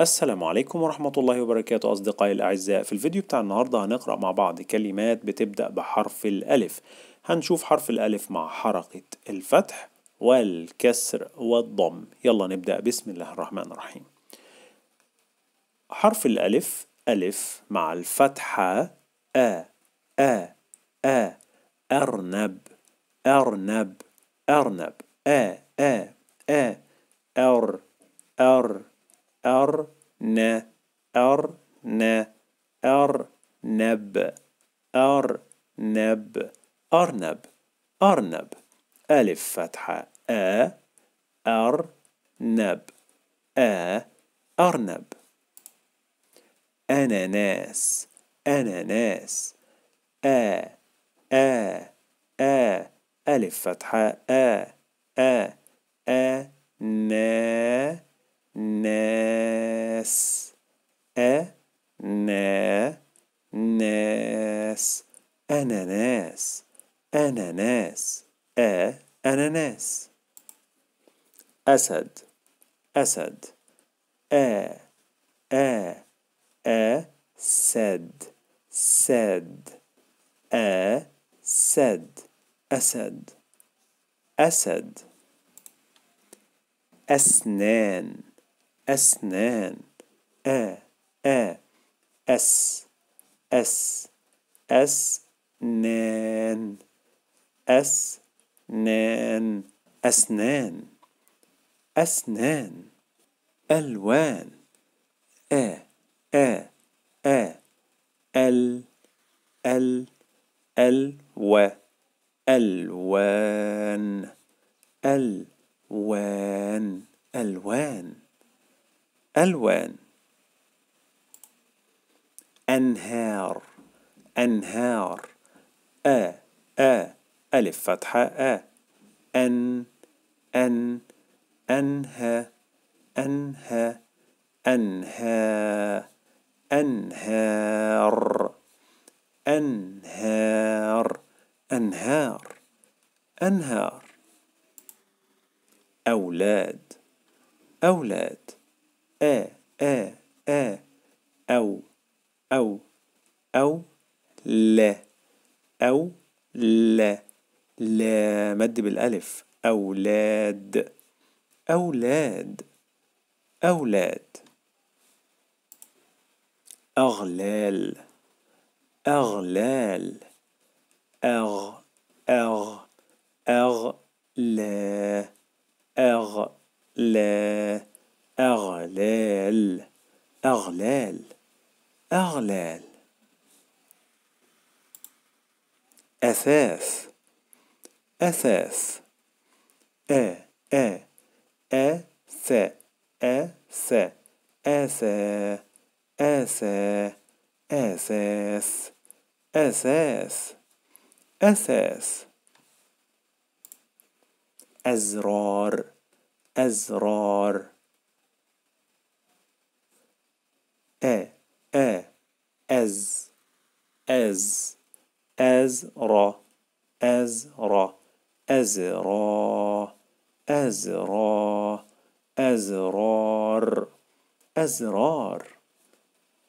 السلام عليكم ورحمة الله وبركاته أصدقائي الأعزاء في الفيديو بتاع النهاردة هنقرأ مع بعض كلمات بتبدأ بحرف الألف هنشوف حرف الألف مع حركة الفتح والكسر والضم يلا نبدأ بسم الله الرحمن الرحيم حرف الألف ألف مع الفتحة أ أ أ أرنب أرنب أرنب أ أ أ أر أر أرنب أرنب أرنب أرنب ألف فتحة أ أرنب أ أرنب أناناس أناناس آ آ آ ألف فتحة آ آ آ نا ناس أ أنا ناس أناناس أناناس أ أناناس أسد أسد أ أ أ سد سد أ سد أسد أسد أسنان أسنان أ أ أس أس أسنان أسنان أسنان أسنان ألوان أ أ أ ال ال و ألوان ألوان ألوان ألوان أنهار أنهار أ أ ألف فتحة أ أن أن أنهى أنهى أنهى أنهار أنهار أنهار أنهار أولاد أولاد آ آ آ أو أو أو لا أو لا لا مد بالألف أولاد أولاد أولاد أغلال أغلال أغ أغ أغ لا أغ لا أغلال أغلال أغلال أثاث أثاث أ أ أ ث أ ث أ أثا أثاث أثاث أثاث أزرار أزرار أ أ أز أز أزرا أزرا أزرا أزرا أزرار أزرار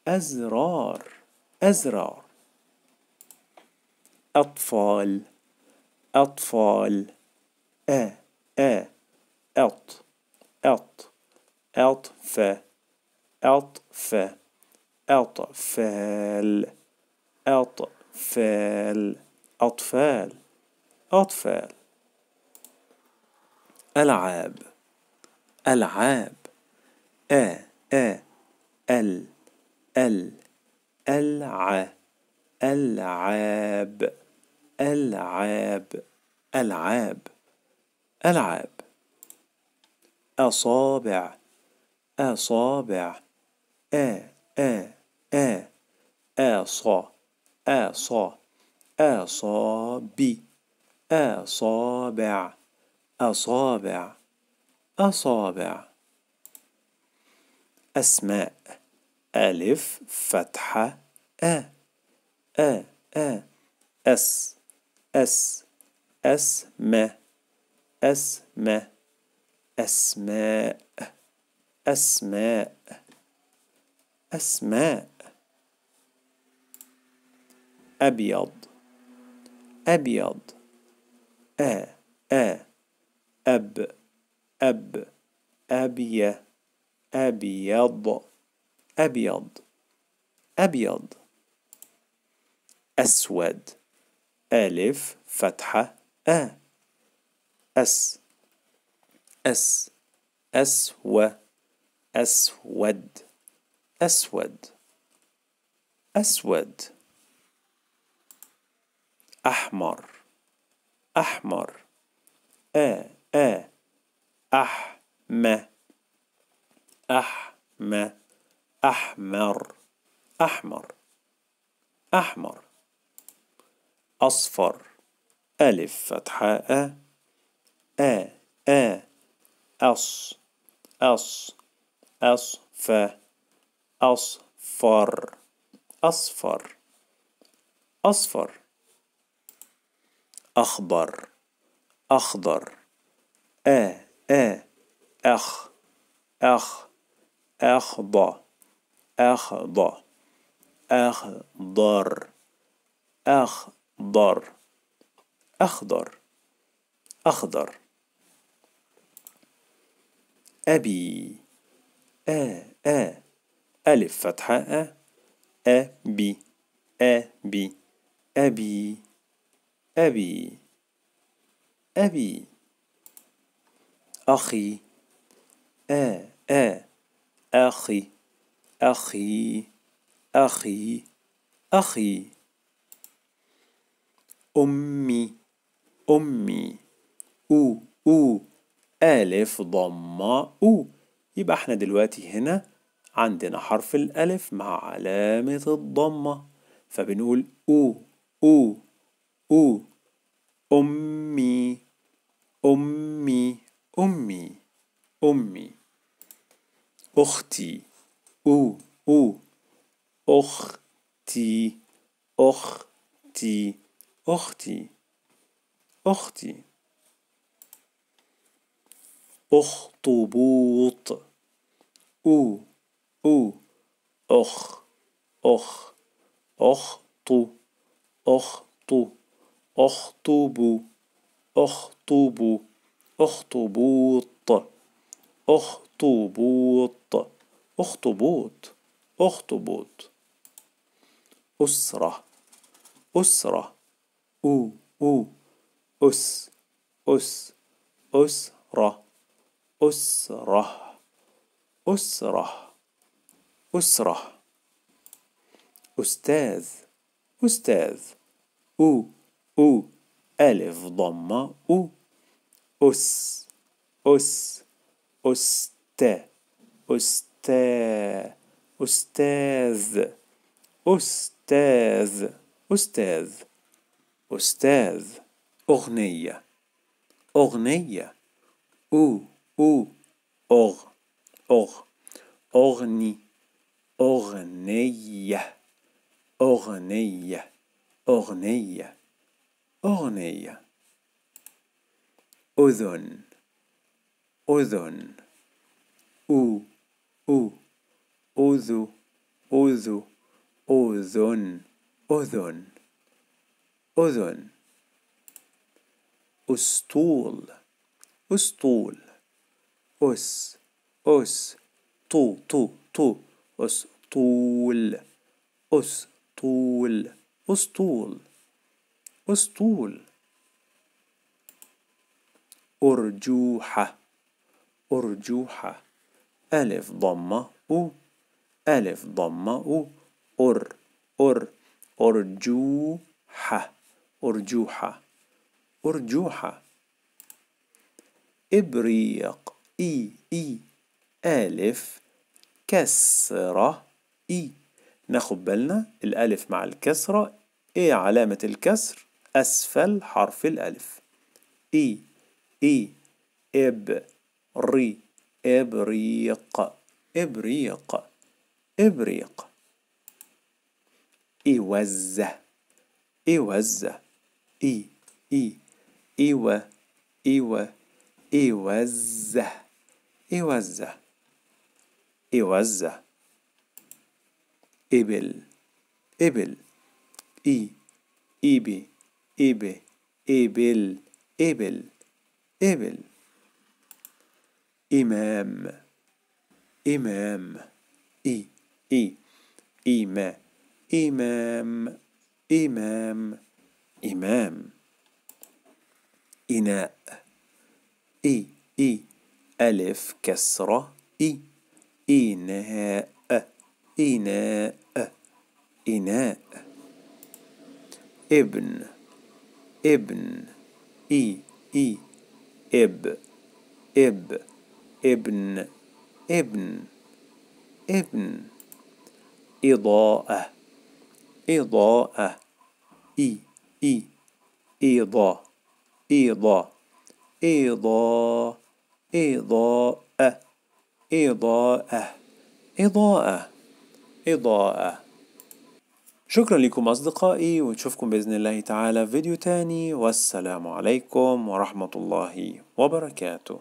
أزرار أزرار أطفال أطفال أ أ أط أط أطف أطف أطفال أطفال أطفال أطفال ألعاب ألعاب أ أ ال ال ألع ألعاب ألعاب ألعاب ألعاب أصابع أصابع أ أ أ أعصى أعصى أعصابي أصابع أصابع أصابع أسماء ألف فتحة أ أ أ أس أس أسمى أسمى أسماء أسماء أسماء أبيض أبيض أ أ أب أب أبي أبيض أبيض أبيض أسود ألف فتحة أ أس أس أسوى أسود أسود أسود أحمر أحمر أ أ أحم أحم أحمر أحمر أحمر أصفر ألف فتحة أ أ أ أص أص أصف أصفر أصفر أصفر أخبر أخضر آ آ أخ أخ أخضى أخضى أخضر أخضر أخضر أخضر أبي آ آ ألف فتحة أ أبي أبي أبي أبي أبي أخي آ آ أخي أخي أخي أخي أمي أمي أو أو ألف ضمة أو يبقى احنا دلوقتي هنا عندنا حرف الألف مع علامة الضمة فبنقول أو أو أو أمي أمي أمي أمي أختي أو أو أختي أختي أختي أختي أخطبوط أو أو أخ أخ أخطو أخطو أخطب أخطب أخطبوط أخطبوط أخطبوط أخطبوط أسرة أسرة أو أو أس أس أسرة أسرة أسرة أسرة أستاذ أستاذ أو أو ألف ضمة أو أس أس أست أستا أستاذ أستاذ أستاذ أستاذ أغنية أغنية أو أو أغ أغ أغني أغنية أغنية أغنية أغنية أذن أذن أو أو أذو أذو أذن أذن أذن أسطول أسطول أس أس طو طو طو أسطول أسطول أسطول أسطول أرجوحة أرجوحة ألف ضمة أو ألف ضمة أو أر أر أرجوحة أرجوحة أرجوحة إبريق إي إي ألف كسرة إي ناخد بالنا الألف مع الكسرة إيه علامة الكسر أسفل حرف الألف إي إي إب ري إبريق إبريق إبريق إوزة إوزة إي إي إيوة إيوة إوزة إوزة إوزة إبل إبل إي إيبي إيبي إيبل إيبل إيبل إمام إمام إي إي إيما إمام إمام إمام إناء إي إي ألف كسرة إي إناء إناء إناء ابن ابن إي إي إب إب ابن ابن ابن إضاءة إضاءة إي إي إضاء إضاء إضاء إضاءة إضاءة إضاءة إضاءة شكرا لكم أصدقائي ونشوفكم بإذن الله تعالى في فيديو تاني والسلام عليكم ورحمة الله وبركاته